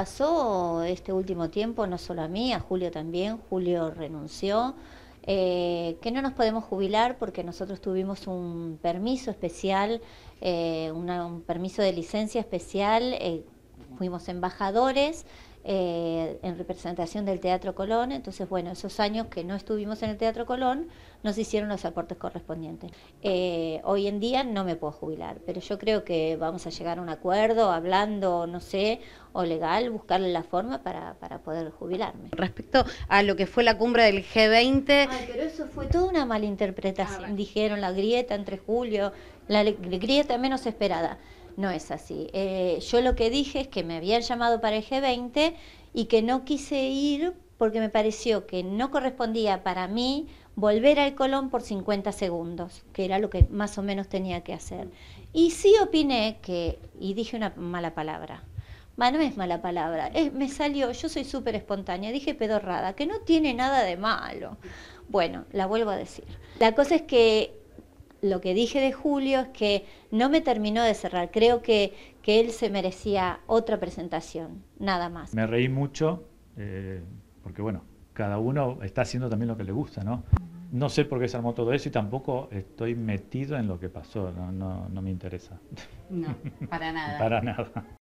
pasó este último tiempo, no solo a mí, a Julio también, Julio renunció, eh, que no nos podemos jubilar porque nosotros tuvimos un permiso especial, eh, un permiso de licencia especial, eh, fuimos embajadores eh, en representación del Teatro Colón. Entonces, bueno, esos años que no estuvimos en el Teatro Colón, nos hicieron los aportes correspondientes. Eh, hoy en día no me puedo jubilar, pero yo creo que vamos a llegar a un acuerdo, hablando, no sé, o legal, buscarle la forma para, para poder jubilarme. Respecto a lo que fue la cumbre del G20... Ay, pero eso fue toda una malinterpretación, ah, dijeron, la grieta entre julio, la grieta menos esperada no es así. Eh, yo lo que dije es que me habían llamado para el G20 y que no quise ir porque me pareció que no correspondía para mí volver al Colón por 50 segundos, que era lo que más o menos tenía que hacer. Y sí opiné que, y dije una mala palabra, bueno, no es mala palabra, es, me salió, yo soy súper espontánea, dije pedorrada, que no tiene nada de malo. Bueno, la vuelvo a decir. La cosa es que lo que dije de Julio es que no me terminó de cerrar. Creo que, que él se merecía otra presentación, nada más. Me reí mucho, eh, porque bueno, cada uno está haciendo también lo que le gusta, ¿no? No sé por qué se armó todo eso y tampoco estoy metido en lo que pasó, no, no, no me interesa. No, para nada. para nada.